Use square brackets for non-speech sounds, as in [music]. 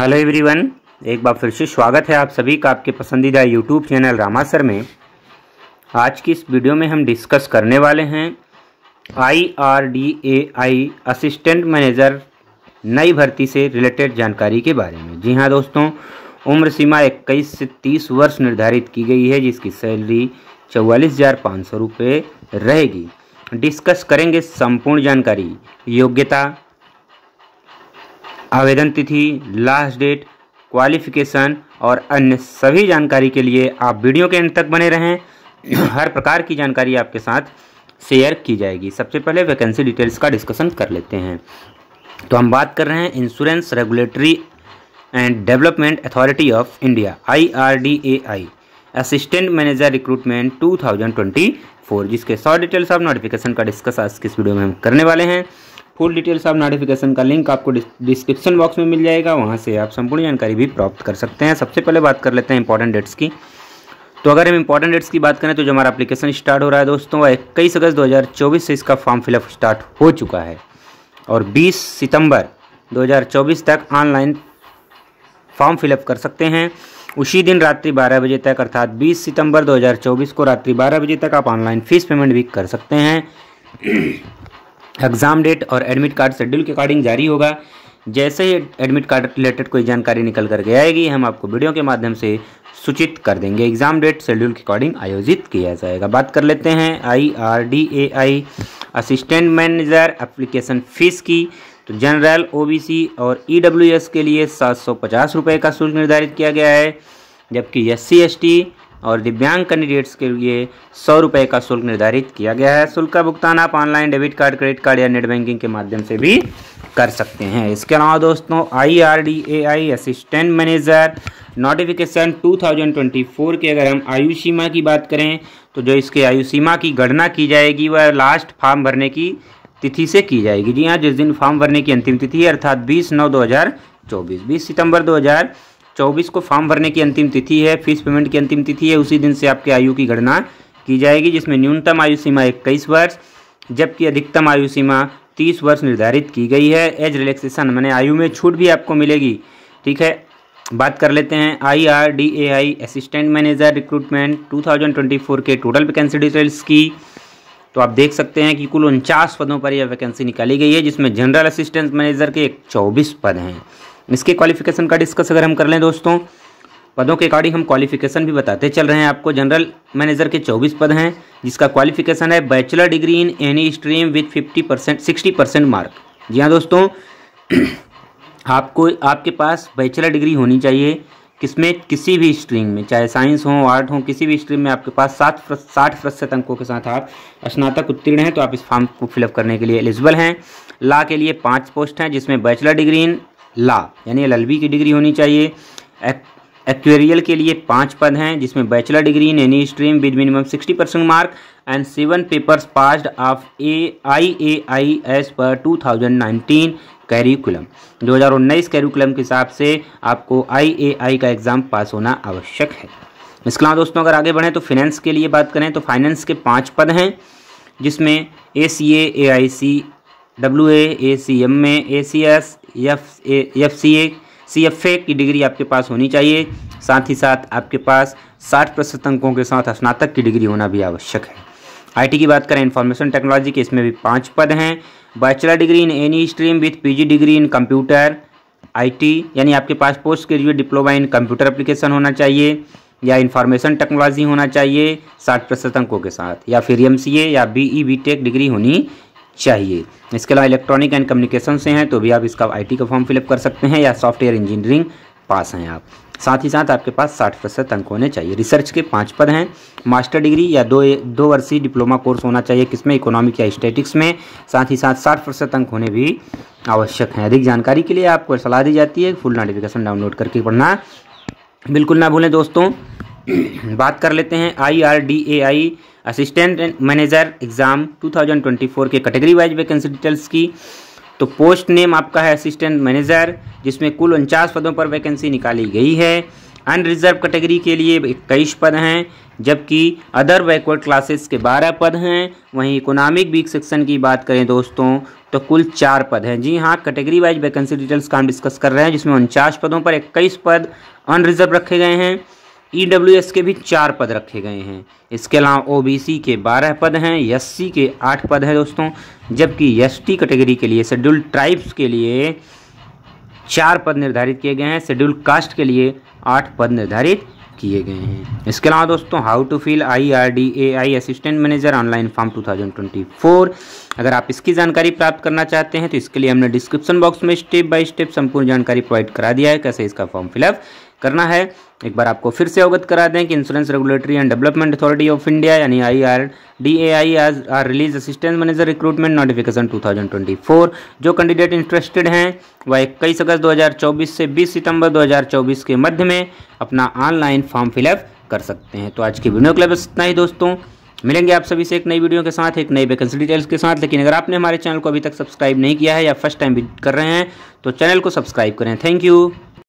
hello everyone एक बार फिर से स्वागत है आप सभी का आपके पसंदीदा यूट्यूब चैनल रामासर में आज की इस वीडियो में हम डिस्कस करने वाले हैं I R D A I assistant manager नई भर्ती से रिलेटेड जानकारी के बारे में जी हाँ दोस्तों उम्र सीमा 21 से 30 वर्ष निर्धारित की गई है जिसकी सैलरी चौवालीस हज़ार पाँच सौ रुपये रहेगी डिस्कस करेंगे संपूर्ण जानकारी योग्यता आवेदन तिथि लास्ट डेट क्वालिफिकेशन और अन्य सभी जानकारी के लिए आप वीडियो के अंत तक बने रहें [clears throat] हर प्रकार की जानकारी आपके साथ शेयर की जाएगी सबसे पहले वैकेंसी डिटेल्स का डिस्कशन कर लेते हैं तो हम बात कर रहे हैं insurance regulatory and development authority of India I R D A I assistant manager recruitment 2024 जिसके सौ डिटेल्स ऑफ नोटिफिकेशन का डिस्कस आज किस वीडियो में हम करने वाले हैं फुल डिटेल्स आप नोटिफिकेशन का लिंक आपको डिस्क्रिप्शन बॉक्स में मिल जाएगा वहाँ से आप संपूर्ण जानकारी भी प्राप्त कर सकते हैं सबसे पहले बात कर लेते हैं इंपॉर्टेंट डेट्स की तो अगर हम इंपॉर्टेंट डेट्स की बात करें तो जो हमारा अपलीकेशन स्टार्ट हो रहा है दोस्तों इक्कीस अगस्त दो से इसका फॉर्म फिलअप स्टार्ट हो चुका है और बीस सितम्बर दो तक ऑनलाइन फॉर्म फिलअप कर सकते हैं उसी दिन रात्रि 12 बजे तक अर्थात 20 सितंबर 2024 को रात्रि 12 बजे तक आप ऑनलाइन फीस पेमेंट भी कर सकते हैं एग्ज़ाम डेट और एडमिट कार्ड शेड्यूल के अकॉर्डिंग जारी होगा जैसे ही एडमिट कार्ड रिलेटेड कोई जानकारी निकल करके आएगी हम आपको वीडियो के माध्यम से सूचित कर देंगे एग्ज़ाम डेट शेड्यूल के अकॉर्डिंग आयोजित किया जाएगा बात कर लेते हैं I R D A I assistant manager application fees की तो जनरल ओबीसी और ईडब्ल्यूएस के लिए सात सौ पचास रुपये का शुल्क निर्धारित किया गया है जबकि एस सी एस टी और दिव्यांग कैंडिडेट्स के लिए सौ रुपये का शुल्क निर्धारित किया गया है शुल्क का भुगतान आप online debit card credit card या नेट बैंकिंग के माध्यम से भी कर सकते हैं इसके अलावा दोस्तों I R D A I assistant manager notification 2024 की अगर हम आयु सीमा की बात करें तो जो इसके आयु सीमा की गणना की जाएगी वह लास्ट फॉर्म भरने की तिथि से की जाएगी जी हाँ जिस दिन फॉर्म भरने की अंतिम तिथि अर्थात बीस नौ दो हजार चौबीस बीस सितंबर हजार चौबीस को फॉर्म भरने की अंतिम तिथि है फीस पेमेंट की अंतिम तिथि है उसी दिन से आपके आयु की गणना की जाएगी जिसमें न्यूनतम आयु सीमा इक्कीस वर्ष जबकि अधिकतम आयु सीमा तीस वर्ष निर्धारित की गई है एज रिलैक्सेशन मैंने आयु में छूट भी आपको मिलेगी ठीक है बात कर लेते हैं I R D A I assistant manager recruitment 2024 के टोटल वैकेंसी डिटेल्स की तो आप देख सकते हैं कि कुल उनचास पदों पर यह वैकेंसी निकाली गई है जिसमें जनरल असिस्टेंट मैनेजर के चौबीस पद हैं इसके क्वालिफिकेशन का डिस्कस अगर हम कर लें दोस्तों पदों के अकॉर्डिंग हम क्वालिफिकेशन भी बताते चल रहे हैं आपको जनरल मैनेजर के 24 पद हैं जिसका क्वालिफिकेशन है bachelor degree in any stream with 50 percent sixty percent mark जी हाँ दोस्तों [clears throat] आपको आपके पास बैचलर डिग्री होनी चाहिए किसमें किसी भी स्ट्रीम में चाहे साइंस हो आर्ट हो किसी भी स्ट्रीम में आपके पास सात साठ प्रतिशत अंकों के साथ आप स्नातक उत्तीर्ण हैं तो आप इस फॉर्म को फिलअप करने के लिए एलिजिबल हैं ला के लिए पाँच पोस्ट हैं जिसमें बैचलर डिग्री इन ला यानी एल की डिग्री होनी चाहिए एक्वेरियल के लिए पाँच पद हैं जिसमें bachelor degree in any stream with minimum sixty percent mark and seven papers passed of A I A I S पर टू थाउजेंड नाइनटीन कैरिकुलम दो हज़ार उन्नीस कैरिकुलम के हिसाब से आपको आई ए आई का एग्ज़ाम पास होना आवश्यक है इसके अलावा दोस्तों अगर आगे बढ़ें तो फिनेंस के लिए बात करें तो फाइनेंस के पाँच पद हैं जिसमें A C A I C W A A C M A A C S F F C A C F A की डिग्री आपके पास होनी चाहिए साथ ही साथ आपके पास साठ प्रतिशत अंकों के साथ स्नातक की डिग्री होना भी आवश्यक है आईटी की बात करें इन्फॉर्मेशन टेक्नोलॉजी के इसमें भी पाँच पद हैं bachelor degree in any stream with PG degree in computer IT यानी आपके पास post graduate diploma in computer application होना चाहिए या इन्फॉर्मेशन टेक्नोलॉजी होना चाहिए साठ प्रतिशत अंकों के साथ या फिर एम या B E B tech degree होनी चाहिए इसके अलावा इलेक्ट्रॉनिक एंड कम्युनिकेशन से हैं तो भी आप इसका आई का फॉर्म फिलअप कर सकते हैं या सॉफ्टवेयर इंजीनियरिंग पास हैं आप साथ ही साथ आपके पास साठ प्रतिशत अंक होने चाहिए रिसर्च के पाँच पद हैं मास्टर डिग्री या दो दो वर्षीय डिप्लोमा कोर्स होना चाहिए किसमें इकोनॉमिक या स्टेटिक्स में साथ ही साथ साठ प्रतिशत अंक होने भी आवश्यक हैं अधिक जानकारी के लिए आपको सलाह दी जाती है फुल नोटिफिकेशन डाउनलोड करके पढ़ना बिल्कुल ना भूलें दोस्तों बात कर लेते हैं I R D A I assistant manager exam 2024 के कैटेगरी वाइज वैकेंसी डिटेल्स की तो पोस्ट नेम आपका है असिस्टेंट मैनेजर जिसमें कुल उनचास पदों पर वैकेंसी निकाली गई है अनरिजर्व कैटेगरी के लिए इक्कीस पद हैं जबकि अदर बैकवर्ड क्लासेस के बारह पद हैं वहीं इकोनॉमिक वीक सेक्शन की बात करें दोस्तों तो कुल चार पद हैं जी हाँ कैटेगरी वाइज वैकेंसी डिटेल्स का हम डिस्कस कर रहे हैं जिसमें उनचास पदों पर इक्कीस पद अनरिजर्व रखे गए हैं ई e के भी चार पद रखे गए हैं इसके अलावा ओ के बारह पद हैं एस के आठ पद हैं दोस्तों जबकि एस कैटेगरी के लिए शेड्यूल ट्राइब्स के लिए चार पद निर्धारित किए गए हैं शेड्यूल कास्ट के लिए आठ पद निर्धारित किए गए हैं इसके अलावा दोस्तों how to fill I R D A I assistant manager online form 2024 अगर आप इसकी जानकारी प्राप्त करना चाहते हैं तो इसके लिए हमने डिस्क्रिप्शन बॉक्स में स्टेप बाय स्टेप संपूर्ण जानकारी प्रोवाइड करा दिया है कैसे इसका फॉर्म फिलअप करना है एक बार आपको फिर से अवगत करा दें कि insurance regulatory and development authority of India यानी I R D A I आज आर release assistant manager recruitment notification 2024 जो कैंडिडेट इंटरेस्टेड हैं वह इक्कीस अगस्त 2024 से 20 सितंबर 2024 के मध्य में अपना ऑनलाइन फॉर्म फिलअप कर सकते हैं तो आज की वीडियो क्लब बस इतना ही दोस्तों मिलेंगे आप सभी से एक नई वीडियो के साथ एक नई वैकेंसी डिटेल्स के साथ लेकिन अगर आपने हमारे चैनल को अभी तक सब्सक्राइब नहीं किया है या फर्स्ट टाइम कर रहे हैं तो चैनल को सब्सक्राइब करें थैंक यू